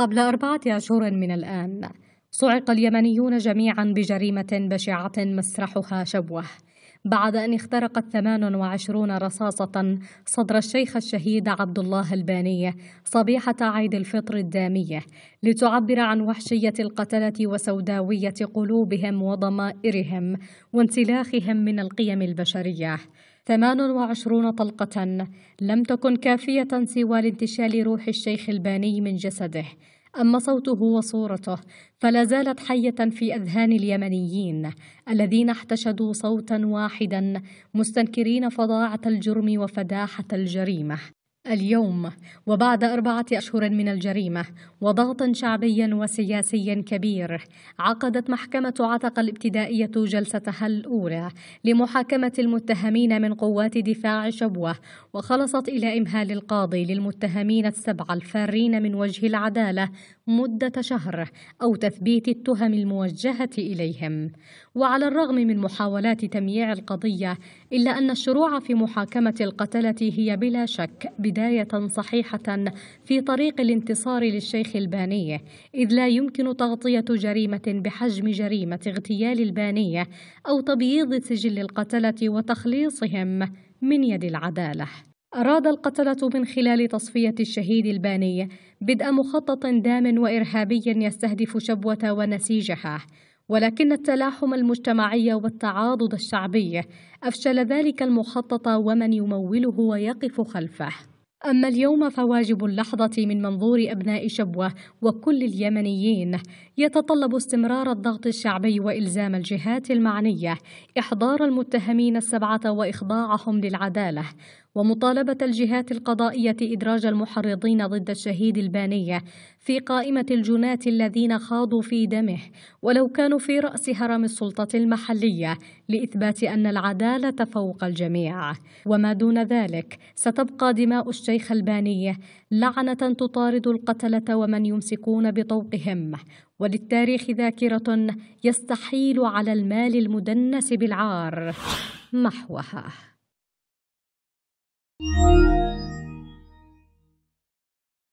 قبل أربعة أشهر من الآن صعق اليمنيون جميعا بجريمة بشعة مسرحها شبوه بعد أن اخترقت 28 رصاصة صدر الشيخ الشهيد عبد الله الباني صبيحة عيد الفطر الدامية لتعبر عن وحشية القتلة وسوداوية قلوبهم وضمائرهم وانسلاخهم من القيم البشرية 28 طلقة لم تكن كافية سوى لانتشال روح الشيخ الباني من جسده أما صوته وصورته فلا زالت حية في أذهان اليمنيين الذين احتشدوا صوتا واحدا مستنكرين فظاعة الجرم وفداحة الجريمة اليوم وبعد أربعة أشهر من الجريمة وضغط شعبي وسياسي كبير عقدت محكمة عتق الابتدائية جلستها الأولى لمحاكمة المتهمين من قوات دفاع شبوة وخلصت إلى إمهال القاضي للمتهمين السبعة الفارين من وجه العدالة مدة شهر أو تثبيت التهم الموجهة إليهم وعلى الرغم من محاولات تمييع القضية إلا أن الشروع في محاكمة القتلة هي بلا شك بداية صحيحة في طريق الانتصار للشيخ الباني إذ لا يمكن تغطية جريمة بحجم جريمة اغتيال البانية أو تبييض سجل القتلة وتخليصهم من يد العدالة أراد القتلة من خلال تصفية الشهيد الباني بدء مخطط دام وإرهابي يستهدف شبوة ونسيجها ولكن التلاحم المجتمعي والتعاضد الشعبي أفشل ذلك المخطط ومن يموله ويقف خلفه أما اليوم فواجب اللحظة من منظور أبناء شبوة وكل اليمنيين يتطلب استمرار الضغط الشعبي وإلزام الجهات المعنية إحضار المتهمين السبعة وإخضاعهم للعدالة ومطالبة الجهات القضائية إدراج المحرضين ضد الشهيد البانية في قائمة الجناة الذين خاضوا في دمه ولو كانوا في رأس هرم السلطة المحلية لإثبات أن العدالة فوق الجميع وما دون ذلك ستبقى دماء الشيخ الباني لعنة تطارد القتلة ومن يمسكون بطوقهم وللتاريخ ذاكرة يستحيل على المال المدنس بالعار محوها